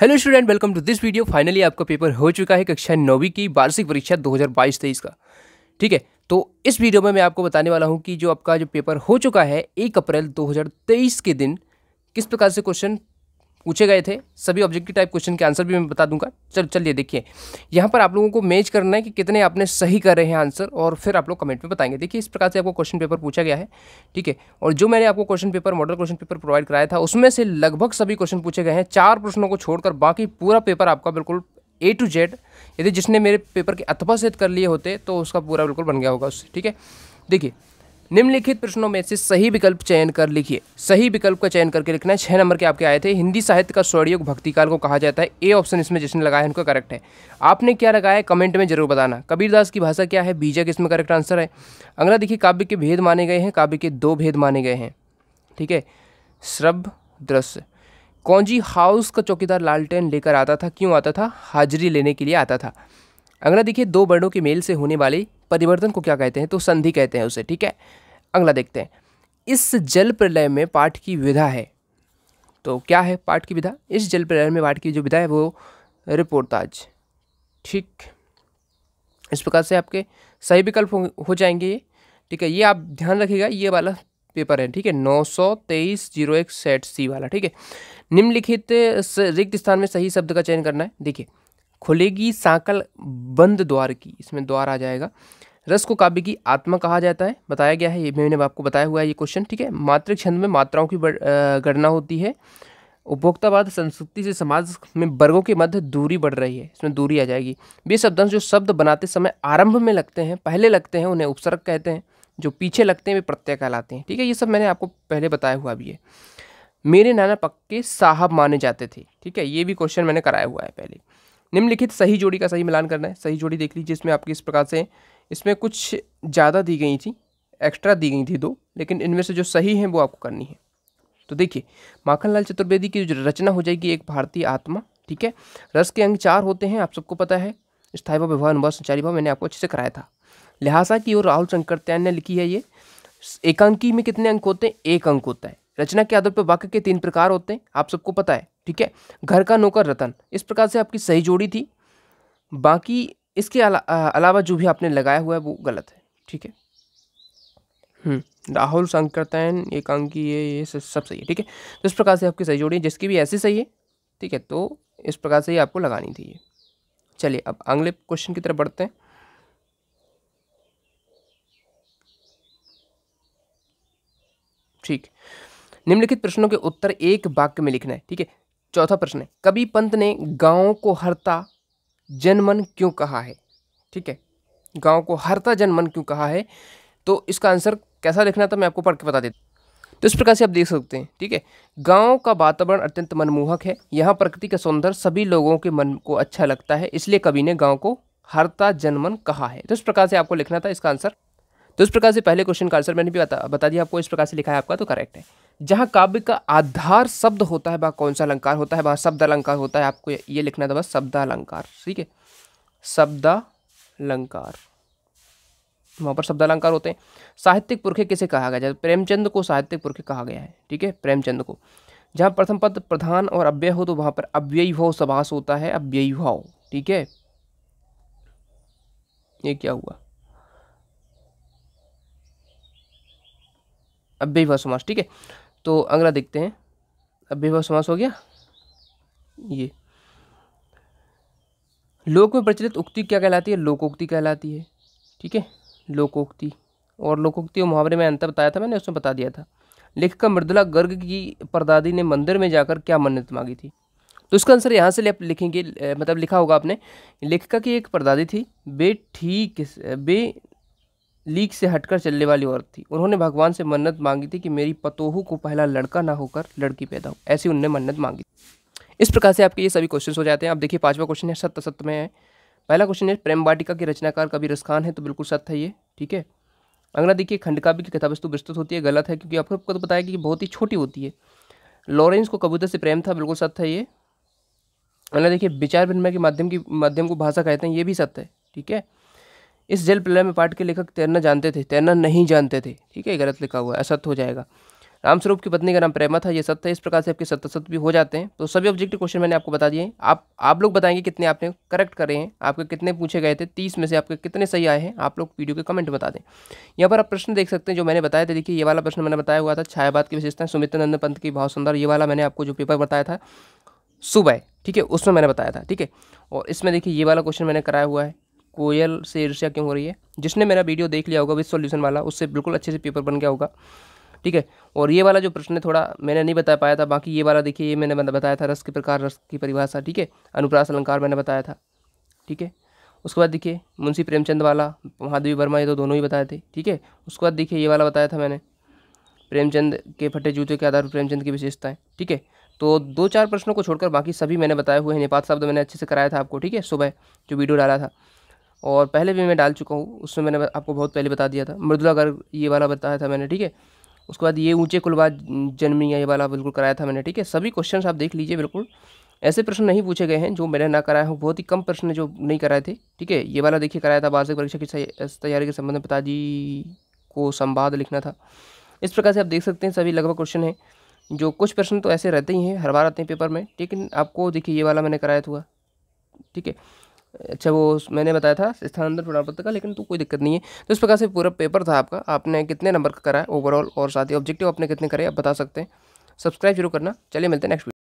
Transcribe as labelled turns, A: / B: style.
A: hello student welcome to this video finally आपका paper हो चुका है कक्षा नौवीं की वार्षिक परीक्षा 2022-23 का ठीक है तो इस वीडियो में मैं आपको बताने वाला हूं कि जो आपका जो पेपर हो चुका है एक अप्रैल 2023 के दिन किस प्रकार से क्वेश्चन पूछे गए थे सभी ऑब्जेक्टिव टाइप क्वेश्चन के आंसर भी मैं बता दूंगा चल चलिए देखिए यहाँ पर आप लोगों को मैच करना है कि कितने आपने सही कर रहे हैं आंसर और फिर आप लोग कमेंट में बताएंगे देखिए इस प्रकार से आपको क्वेश्चन पेपर पूछा गया है ठीक है और जो मैंने आपको question paper model question paper provide कराया था उसमें से लगभग सभी क्वेश्चन पूछे गए हैं चार प्रश्नों को छोड़कर बाकी पूरा पेपर आपका बिल्कुल ए टू जेड यदि जिसने मेरे पेपर के अथवा सेट कर लिए होते तो उसका पूरा बिल्कुल बन गया होगा उससे ठीक है देखिए निम्नलिखित प्रश्नों में से सही विकल्प चयन कर लिखिए सही विकल्प का चयन करके लिखना है छह नंबर के आपके आए थे हिंदी साहित्य का स्वर्णयुग भक्तिकाल को कहा जाता है ए ऑप्शन इसमें जिसने लगाया है उनका करेक्ट है आपने क्या लगाया है कमेंट में जरूर बताना कबीरदास की भाषा क्या है बीजक इसमें करेक्ट आंसर है अगला देखिए काव्य के भेद माने गए हैं काव्य के दो भेद माने गए हैं ठीक है श्रभ दृश्य कौजी हाउस का चौकीदार लालटेन लेकर आता था क्यों आता था हाजिरी लेने के लिए आता था अगला देखिए दो बर्ड़ों के मेल से होने वाली परिवर्तन को क्या कहते हैं तो संधि कहते हैं उसे ठीक है अगला देखते हैं इस जल प्रलय में पाठ की विधा है तो क्या है पाठ की विधा इस जल प्रलय में पाठ की जो विधा है वो रिपोर्टाज ठीक इस प्रकार से आपके सही विकल्प हो, जाएंगे ये ठीक है ये आप ध्यान रखिएगा ये वाला पेपर है ठीक है नौ सौ तेईस जीरो एक सेट सी वाला ठीक है निम्नलिखित रिक्त स्थान में सही शब्द का चयन करना है देखिए खुलेगी साकल बंद द्वार की इसमें द्वार आ जाएगा रस को काव्य की आत्मा कहा जाता है बताया गया है ये मैंने आपको बताया हुआ है ये क्वेश्चन ठीक है मातृक छंद में मात्राओं की गणना होती है उपभोक्तावाद संस्कृति से समाज में वर्गों के मध्य दूरी बढ़ रही है इसमें दूरी आ जाएगी वे शब्दांश जो शब्द बनाते समय आरंभ में लगते हैं पहले लगते हैं उन्हें उपसर्ग कहते हैं जो पीछे लगते हैं वे प्रत्यय कहलाते हैं ठीक है ये सब मैंने आपको पहले बताया हुआ भी है मेरे नाना पक्के साहब माने जाते थे ठीक है ये भी क्वेश्चन मैंने कराया हुआ है पहले निम्नलिखित सही जोड़ी का सही मिलान करना है सही जोड़ी देख लीजिए इसमें आपकी इस प्रकार से इसमें कुछ ज़्यादा दी गई थी एक्स्ट्रा दी गई थी दो लेकिन इनमें से जो सही है वो आपको करनी है तो देखिए माखनलाल चतुर्वेदी की रचना हो जाएगी एक भारतीय आत्मा ठीक है रस के अंग चार होते हैं आप सबको पता है स्थायी भाव विवाह अनुभव संचारी भाव मैंने आपको अच्छे से कराया था लिहाजा की ओर राहुल शंकर त्यान ने लिखी है ये एकांकी में कितने अंक होते हैं एक अंक होता है रचना के आधार पर वाक्य के तीन प्रकार होते हैं आप सबको पता है ठीक है घर का नौकर रतन इस प्रकार से आपकी सही जोड़ी थी बाकी इसके अला, अलावा जो भी आपने लगाया हुआ है वो गलत है ठीक है हम्म, राहुल संकर्तन एकांकी ये ये सब सब सही है ठीक है तो इस प्रकार से आपकी सही जोड़ी जिसकी भी ऐसी सही है ठीक है तो इस प्रकार से ही आपको लगानी थी चलिए अब अगले क्वेश्चन की तरफ बढ़ते हैं ठीक निम्नलिखित प्रश्नों के उत्तर एक वाक्य में लिखना है ठीक है चौथा प्रश्न है कभी पंत ने गांव को हरता जनमन क्यों कहा है ठीक है गांव को हरता जनमन क्यों कहा है तो इसका आंसर कैसा लिखना था मैं आपको पढ़ के बता देता तो इस प्रकार से आप देख सकते हैं ठीक है गांव का वातावरण अत्यंत मनमोहक है यहाँ प्रकृति का सौंदर्य सभी लोगों के मन को अच्छा लगता है इसलिए कवि ने गांव को हरता जनमन कहा है तो इस प्रकार से आपको लिखना था इसका आंसर तो इस प्रकार से पहले क्वेश्चन का आंसर मैंने भी बता बता दिया आपको इस प्रकार से लिखा है आपका तो करेक्ट है जहाँ काव्य का आधार शब्द होता है वहाँ कौन सा अलंकार होता है वहाँ शब्द अलंकार होता है आपको ये लिखना था बस शब्द अलंकार ठीक है शब्द अलंकार वहाँ पर शब्द अलंकार होते हैं साहित्यिक पुरखे किसे कहा गया जैसे प्रेमचंद को साहित्यिक पुरखे कहा गया है ठीक है प्रेमचंद को जहाँ प्रथम पद प्रधान और अव्यय हो तो वहाँ पर अव्ययी भाव समास होता है अव्ययी भाव ठीक है ये क्या हुआ अव्ययभाव समास ठीक है तो अगला देखते हैं अव्ययभाव समास हो गया ये लोक में प्रचलित उक्ति क्या कहलाती है लोकोक्ति कहलाती है ठीक है लोकोक्ति और लोकोक्ति और मुहावरे में अंतर बताया था मैंने उसमें बता दिया था लेखिका मृदुला गर्ग की परदादी ने मंदिर में जाकर क्या मन्नत मांगी थी तो इसका आंसर यहाँ से आप लिखेंगे मतलब लिखा होगा आपने लेखिका की एक परदादी थी बे ठीक बे लीक से हटकर चलने वाली औरत थी उन्होंने भगवान से मन्नत मांगी थी कि मेरी पतोहू को पहला लड़का ना होकर लड़की पैदा हो ऐसी उनने मन्नत मांगी इस प्रकार से आपके ये सभी क्वेश्चन हो जाते हैं आप देखिए पांचवा क्वेश्चन है सत्य सत्य में है पहला क्वेश्चन है प्रेम वाटिका के रचनाकार कभी रसखान है तो बिल्कुल सत्य है ये ठीक है अगला देखिए खंडकाव्य की कथा वस्तु विस्तृत होती है गलत है क्योंकि आपको तो बताया कि बहुत ही छोटी होती है लॉरेंस को कबूतर से प्रेम था बिल्कुल सत्य है ये अगला देखिए विचार विनिमय के माध्यम की माध्यम को भाषा कहते हैं ये भी सत्य है ठीक है इस जल प्रलय में पाठ के लेखक तैरना जानते थे तैरना नहीं जानते थे ठीक है गलत लिखा हुआ है असत्य हो जाएगा रामस्वरूप की पत्नी का नाम प्रेमा था ये सत्य है इस प्रकार से आपके सत्य सत्य भी हो जाते हैं तो सभी ऑब्जेक्टिव क्वेश्चन मैंने आपको बता दिए आप आप लोग बताएंगे कितने आपने करेक्ट करे हैं आपके कितने पूछे गए थे तीस में से आपके कितने सही आए हैं आप लोग वीडियो के कमेंट बता दें यहाँ पर आप प्रश्न देख सकते हैं जो मैंने बताया था देखिए ये वाला प्रश्न मैंने बताया हुआ था छायाबाद की विशेषता नंद पंत की बहुत सुंदर ये वाला मैंने आपको जो पेपर बताया था सुबह ठीक है उसमें मैंने बताया था ठीक है और इसमें देखिए ये वाला क्वेश्चन मैंने कराया हुआ है कोयल से ईर्ष्या क्यों हो रही है जिसने मेरा वीडियो देख लिया होगा विथ सॉल्यूशन वाला उससे बिल्कुल अच्छे से पेपर बन गया होगा ठीक है और ये वाला जो प्रश्न है थोड़ा मैंने नहीं बता पाया था बाकी ये वाला देखिए ये मैंने बताया था रस के प्रकार रस की परिभाषा ठीक है अनुप्रास अलंकार मैंने बताया था ठीक है उसके बाद देखिए मुंशी प्रेमचंद वाला महादेवी वर्मा ये तो दोनों ही बताए थे ठीक है उसके बाद देखिए ये वाला बताया था मैंने प्रेमचंद के फटे जूते के आधार पर प्रेमचंद की विशेषताएँ ठीक है तो दो चार प्रश्नों को छोड़कर बाकी सभी मैंने बताए हुए हैं निपात तो शब्द मैंने अच्छे से कराया था आपको ठीक है सुबह जो वीडियो डाला था और पहले भी मैं डाल चुका हूँ उसमें मैंने आपको बहुत पहले बता दिया था मृदुला गर्ग ये वाला बताया था मैंने ठीक है उसके बाद ये ऊंचे कुलवा जन्मी ये वाला बिल्कुल कराया था मैंने ठीक है सभी क्वेश्चन आप देख लीजिए बिल्कुल ऐसे प्रश्न नहीं पूछे गए हैं जो मैंने ना कराया हूँ बहुत ही कम प्रश्न जो नहीं कराए थे ठीक है ये वाला देखिए कराया था वार्षिक परीक्षा की तैयारी के संबंध में पिताजी को संवाद लिखना था इस प्रकार से आप देख सकते हैं सभी लगभग क्वेश्चन हैं जो कुछ प्रश्न तो ऐसे रहते ही हैं हर बार आते हैं पेपर में लेकिन आपको देखिए ये वाला मैंने कराया था ठीक है अच्छा वो मैंने बताया था स्थानांतरण प्रमाण पत्र का लेकिन तो कोई दिक्कत नहीं है तो इस प्रकार से पूरा पेपर था आपका आपने कितने नंबर का करा है ओवरऑल और साथ ही ऑब्जेक्टिव आपने कितने करे आप बता सकते हैं सब्सक्राइब जरूर करना चलिए मिलते हैं नेक्स्ट